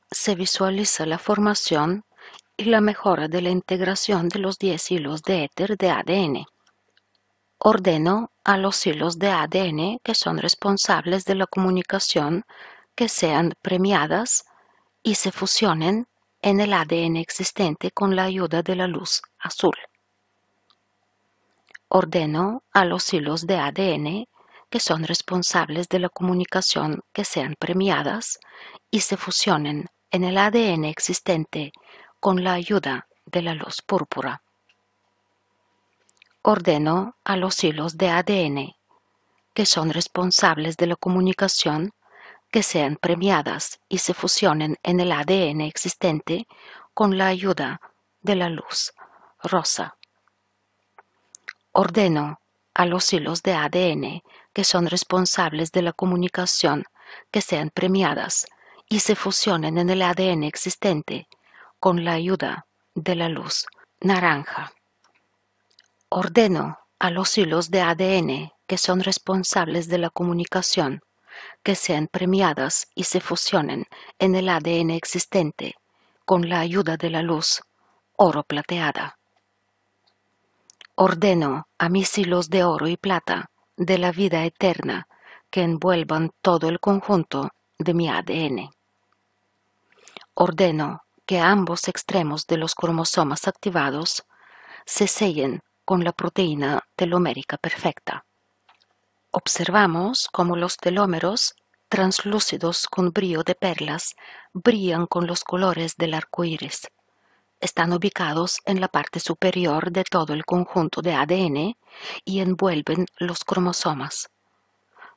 Se visualiza la formación y la mejora de la integración de los 10 hilos de éter de ADN. Ordeno a los hilos de ADN que son responsables de la comunicación que sean premiadas y se fusionen en el ADN existente con la ayuda de la luz azul. Ordeno a los hilos de ADN que son responsables de la comunicación que sean premiadas y se fusionen en el ADN existente con la ayuda de la luz púrpura. Ordeno a los hilos de ADN que son responsables de la comunicación que sean premiadas y se fusionen en el ADN existente con la ayuda de la luz rosa. Ordeno a los hilos de ADN que son responsables de la comunicación que sean premiadas y se fusionen en el ADN existente con la ayuda de la luz naranja. Ordeno a los hilos de ADN que son responsables de la comunicación que sean premiadas y se fusionen en el ADN existente con la ayuda de la luz oro plateada. Ordeno a mis hilos de oro y plata de la vida eterna que envuelvan todo el conjunto de mi ADN. Ordeno que ambos extremos de los cromosomas activados se sellen con la proteína telomérica perfecta. Observamos cómo los telómeros translúcidos con brillo de perlas brillan con los colores del arcoíris están ubicados en la parte superior de todo el conjunto de ADN y envuelven los cromosomas.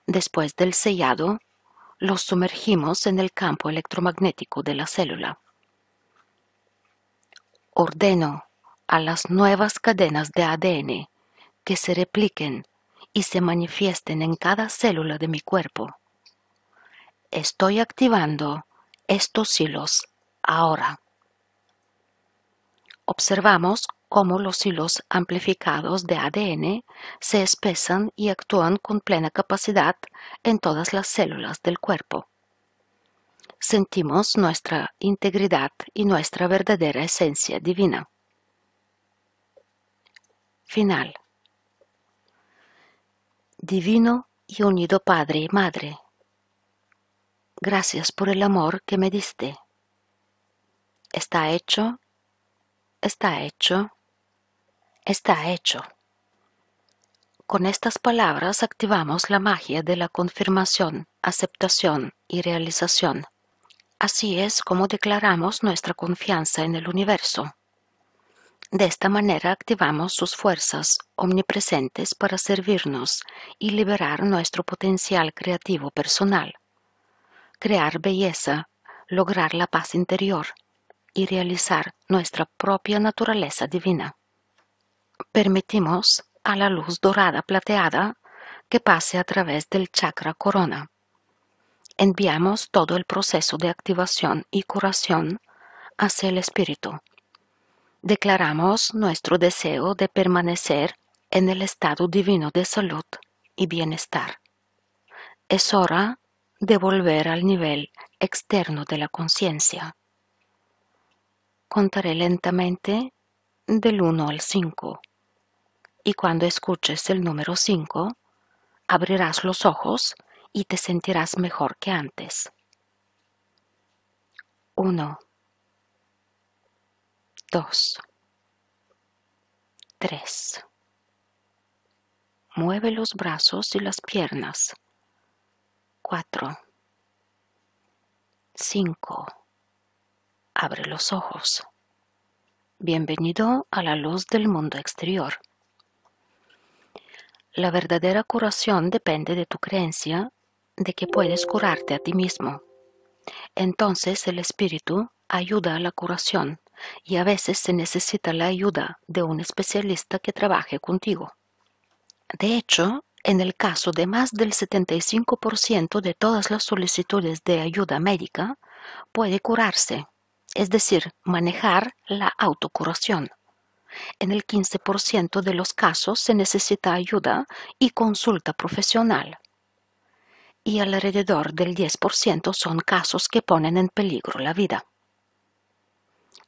Después del sellado, los sumergimos en el campo electromagnético de la célula. Ordeno a las nuevas cadenas de ADN que se repliquen y se manifiesten en cada célula de mi cuerpo. Estoy activando estos hilos ahora observamos cómo los hilos amplificados de ADN se espesan y actúan con plena capacidad en todas las células del cuerpo. Sentimos nuestra integridad y nuestra verdadera esencia divina. Final. Divino y unido Padre y Madre, gracias por el amor que me diste. Está hecho está hecho, está hecho. Con estas palabras activamos la magia de la confirmación, aceptación y realización. Así es como declaramos nuestra confianza en el universo. De esta manera activamos sus fuerzas omnipresentes para servirnos y liberar nuestro potencial creativo personal. Crear belleza, lograr la paz interior, y realizar nuestra propia naturaleza divina. Permitimos a la luz dorada plateada que pase a través del chakra corona. Enviamos todo el proceso de activación y curación hacia el espíritu. Declaramos nuestro deseo de permanecer en el estado divino de salud y bienestar. Es hora de volver al nivel externo de la conciencia. Contaré lentamente del 1 al 5. Y cuando escuches el número 5, abrirás los ojos y te sentirás mejor que antes. 1, 2, 3. Mueve los brazos y las piernas. 4, 5, abre los ojos. Bienvenido a la luz del mundo exterior. La verdadera curación depende de tu creencia de que puedes curarte a ti mismo. Entonces el espíritu ayuda a la curación y a veces se necesita la ayuda de un especialista que trabaje contigo. De hecho, en el caso de más del 75% de todas las solicitudes de ayuda médica, puede curarse es decir, manejar la autocuración. En el 15% de los casos se necesita ayuda y consulta profesional. Y alrededor del 10% son casos que ponen en peligro la vida.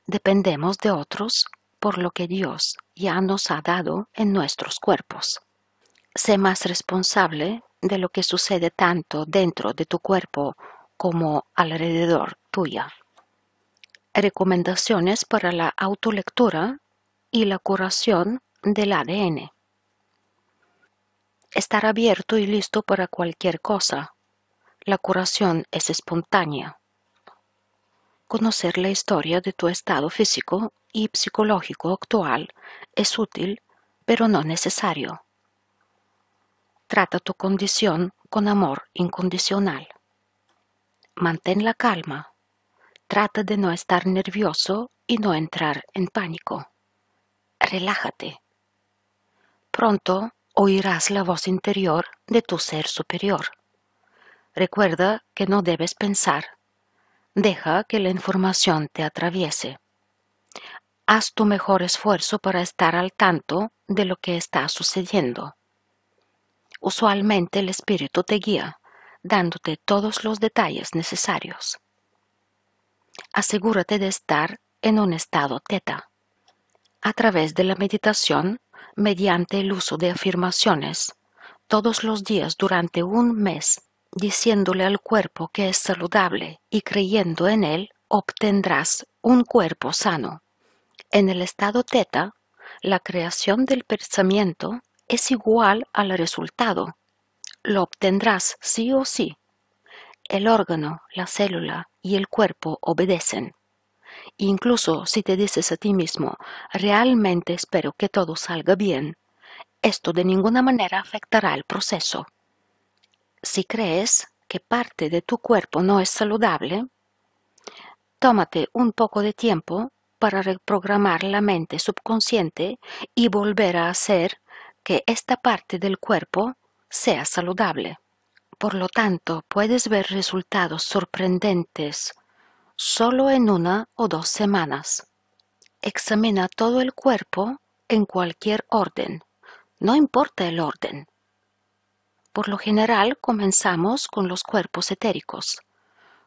Dependemos de otros por lo que Dios ya nos ha dado en nuestros cuerpos. Sé más responsable de lo que sucede tanto dentro de tu cuerpo como alrededor tuya recomendaciones para la autolectura y la curación del ADN. Estar abierto y listo para cualquier cosa. La curación es espontánea. Conocer la historia de tu estado físico y psicológico actual es útil, pero no necesario. Trata tu condición con amor incondicional. Mantén la calma Trata de no estar nervioso y no entrar en pánico. Relájate. Pronto oirás la voz interior de tu ser superior. Recuerda que no debes pensar. Deja que la información te atraviese. Haz tu mejor esfuerzo para estar al tanto de lo que está sucediendo. Usualmente el espíritu te guía, dándote todos los detalles necesarios asegúrate de estar en un estado teta. A través de la meditación, mediante el uso de afirmaciones, todos los días durante un mes, diciéndole al cuerpo que es saludable y creyendo en él, obtendrás un cuerpo sano. En el estado teta, la creación del pensamiento es igual al resultado. Lo obtendrás sí o sí. El órgano, la célula, y el cuerpo obedecen. Incluso si te dices a ti mismo, realmente espero que todo salga bien, esto de ninguna manera afectará el proceso. Si crees que parte de tu cuerpo no es saludable, tómate un poco de tiempo para reprogramar la mente subconsciente y volver a hacer que esta parte del cuerpo sea saludable. Por lo tanto, puedes ver resultados sorprendentes solo en una o dos semanas. Examina todo el cuerpo en cualquier orden, no importa el orden. Por lo general comenzamos con los cuerpos etéricos,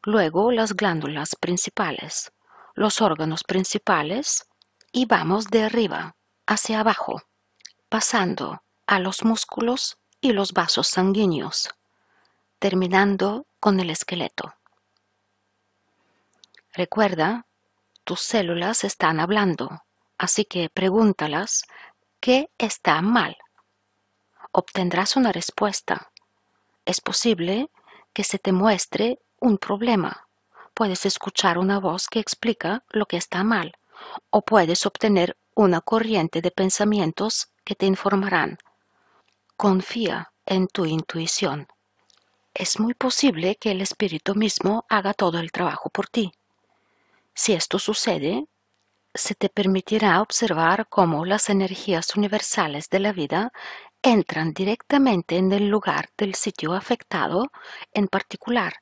luego las glándulas principales, los órganos principales y vamos de arriba hacia abajo, pasando a los músculos y los vasos sanguíneos terminando con el esqueleto. Recuerda, tus células están hablando, así que pregúntalas qué está mal. Obtendrás una respuesta. Es posible que se te muestre un problema. Puedes escuchar una voz que explica lo que está mal o puedes obtener una corriente de pensamientos que te informarán. Confía en tu intuición es muy posible que el espíritu mismo haga todo el trabajo por ti. Si esto sucede, se te permitirá observar cómo las energías universales de la vida entran directamente en el lugar del sitio afectado en particular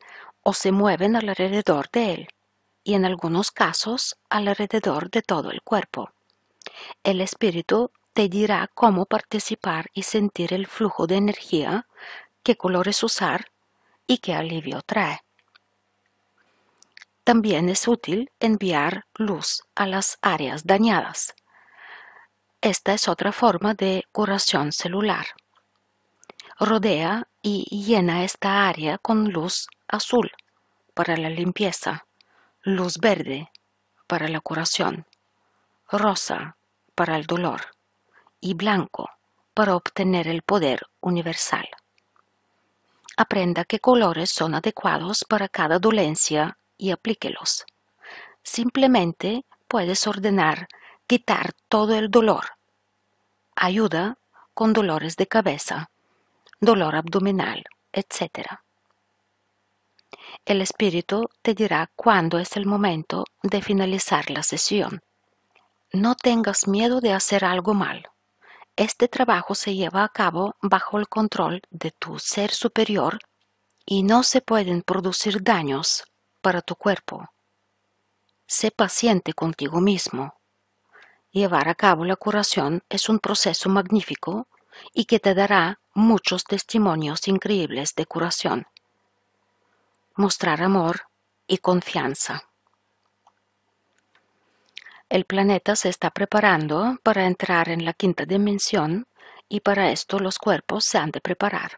o se mueven alrededor de él y en algunos casos alrededor de todo el cuerpo. El espíritu te dirá cómo participar y sentir el flujo de energía, qué colores usar, y qué alivio trae. También es útil enviar luz a las áreas dañadas. Esta es otra forma de curación celular. Rodea y llena esta área con luz azul para la limpieza, luz verde para la curación, rosa para el dolor y blanco para obtener el poder universal. Aprenda qué colores son adecuados para cada dolencia y aplíquelos. Simplemente puedes ordenar quitar todo el dolor. Ayuda con dolores de cabeza, dolor abdominal, etc. El espíritu te dirá cuándo es el momento de finalizar la sesión. No tengas miedo de hacer algo mal. Este trabajo se lleva a cabo bajo el control de tu ser superior y no se pueden producir daños para tu cuerpo. Sé paciente contigo mismo. Llevar a cabo la curación es un proceso magnífico y que te dará muchos testimonios increíbles de curación. Mostrar amor y confianza. El planeta se está preparando para entrar en la quinta dimensión y para esto los cuerpos se han de preparar.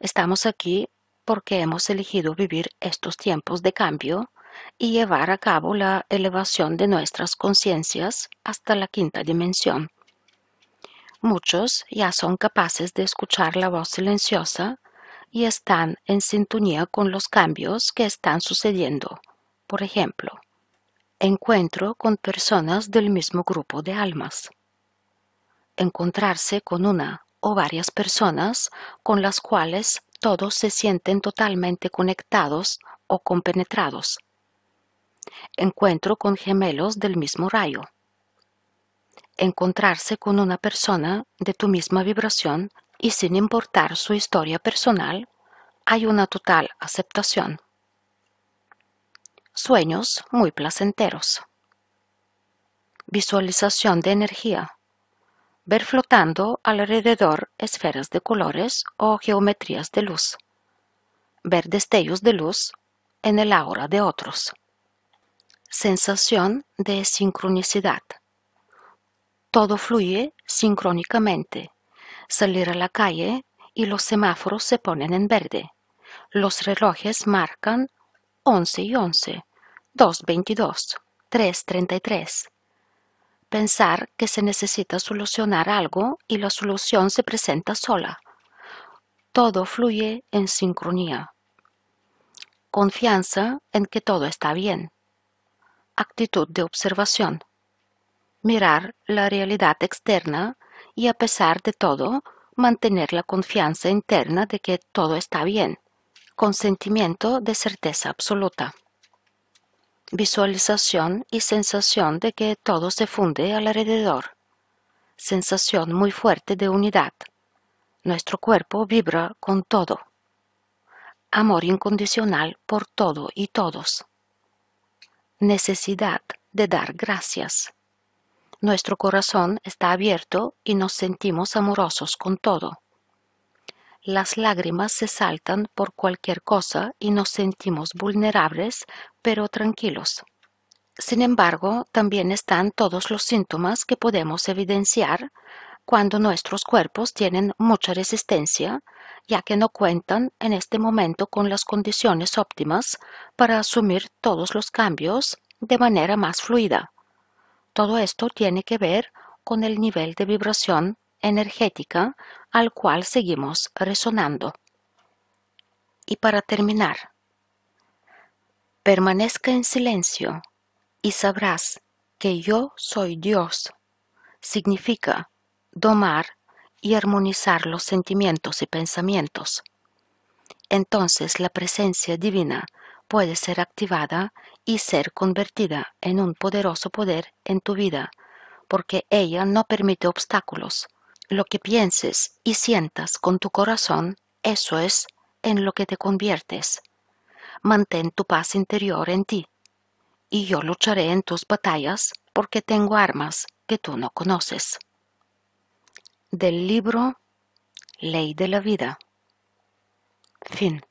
Estamos aquí porque hemos elegido vivir estos tiempos de cambio y llevar a cabo la elevación de nuestras conciencias hasta la quinta dimensión. Muchos ya son capaces de escuchar la voz silenciosa y están en sintonía con los cambios que están sucediendo. Por ejemplo, Encuentro con personas del mismo grupo de almas. Encontrarse con una o varias personas con las cuales todos se sienten totalmente conectados o compenetrados. Encuentro con gemelos del mismo rayo. Encontrarse con una persona de tu misma vibración y sin importar su historia personal, hay una total aceptación. Sueños muy placenteros. Visualización de energía. Ver flotando alrededor esferas de colores o geometrías de luz. Ver destellos de luz en el aura de otros. Sensación de sincronicidad. Todo fluye sincrónicamente. Salir a la calle y los semáforos se ponen en verde. Los relojes marcan 11 y 11. 2.22, 3.33. Pensar que se necesita solucionar algo y la solución se presenta sola. Todo fluye en sincronía. Confianza en que todo está bien. Actitud de observación. Mirar la realidad externa y a pesar de todo, mantener la confianza interna de que todo está bien. Consentimiento de certeza absoluta visualización y sensación de que todo se funde alrededor. Sensación muy fuerte de unidad. Nuestro cuerpo vibra con todo. Amor incondicional por todo y todos. Necesidad de dar gracias. Nuestro corazón está abierto y nos sentimos amorosos con todo. Las lágrimas se saltan por cualquier cosa y nos sentimos vulnerables, pero tranquilos. Sin embargo, también están todos los síntomas que podemos evidenciar cuando nuestros cuerpos tienen mucha resistencia, ya que no cuentan en este momento con las condiciones óptimas para asumir todos los cambios de manera más fluida. Todo esto tiene que ver con el nivel de vibración energética al cual seguimos resonando. Y para terminar, permanezca en silencio y sabrás que yo soy Dios. Significa domar y armonizar los sentimientos y pensamientos. Entonces la presencia divina puede ser activada y ser convertida en un poderoso poder en tu vida, porque ella no permite obstáculos, lo que pienses y sientas con tu corazón, eso es en lo que te conviertes. Mantén tu paz interior en ti. Y yo lucharé en tus batallas porque tengo armas que tú no conoces. Del libro Ley de la Vida. Fin.